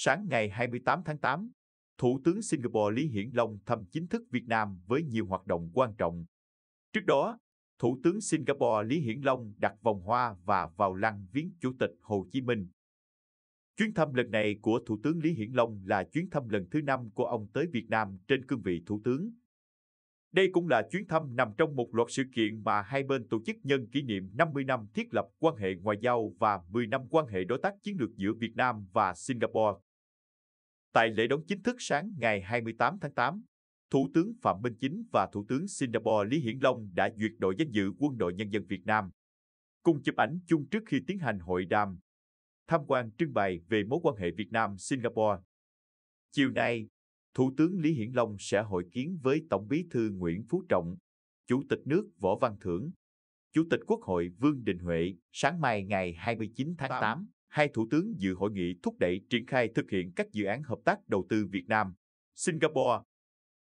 Sáng ngày 28 tháng 8, Thủ tướng Singapore Lý Hiển Long thăm chính thức Việt Nam với nhiều hoạt động quan trọng. Trước đó, Thủ tướng Singapore Lý Hiển Long đặt vòng hoa và vào lăng viếng Chủ tịch Hồ Chí Minh. Chuyến thăm lần này của Thủ tướng Lý Hiển Long là chuyến thăm lần thứ năm của ông tới Việt Nam trên cương vị Thủ tướng. Đây cũng là chuyến thăm nằm trong một loạt sự kiện mà hai bên tổ chức nhân kỷ niệm 50 năm thiết lập quan hệ ngoại giao và 10 năm quan hệ đối tác chiến lược giữa Việt Nam và Singapore. Tại lễ đón chính thức sáng ngày 28 tháng 8, Thủ tướng Phạm Minh Chính và Thủ tướng Singapore Lý Hiển Long đã duyệt đội danh dự Quân đội Nhân dân Việt Nam, cùng chụp ảnh chung trước khi tiến hành hội đàm, tham quan trưng bày về mối quan hệ Việt Nam-Singapore. Chiều nay, Thủ tướng Lý Hiển Long sẽ hội kiến với Tổng bí thư Nguyễn Phú Trọng, Chủ tịch nước Võ Văn Thưởng, Chủ tịch Quốc hội Vương Đình Huệ sáng mai ngày 29 tháng 8 hai thủ tướng dự hội nghị thúc đẩy triển khai thực hiện các dự án hợp tác đầu tư Việt Nam, Singapore.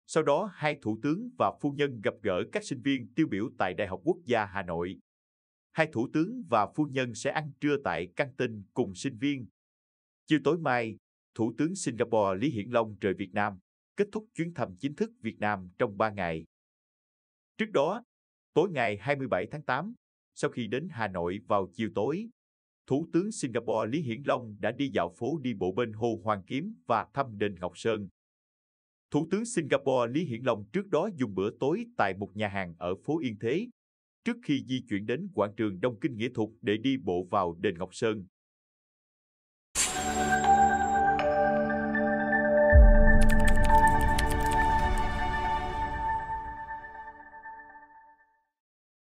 Sau đó, hai thủ tướng và phu nhân gặp gỡ các sinh viên tiêu biểu tại Đại học Quốc gia Hà Nội. Hai thủ tướng và phu nhân sẽ ăn trưa tại căng tin cùng sinh viên. Chiều tối mai, Thủ tướng Singapore Lý Hiển Long rời Việt Nam, kết thúc chuyến thăm chính thức Việt Nam trong 3 ngày. Trước đó, tối ngày 27 tháng 8, sau khi đến Hà Nội vào chiều tối, Thủ tướng Singapore Lý Hiển Long đã đi dạo phố đi bộ bên Hồ Hoàng Kiếm và thăm đền Ngọc Sơn. Thủ tướng Singapore Lý Hiển Long trước đó dùng bữa tối tại một nhà hàng ở phố Yên Thế, trước khi di chuyển đến quảng trường Đông Kinh Nghĩa Thục để đi bộ vào đền Ngọc Sơn.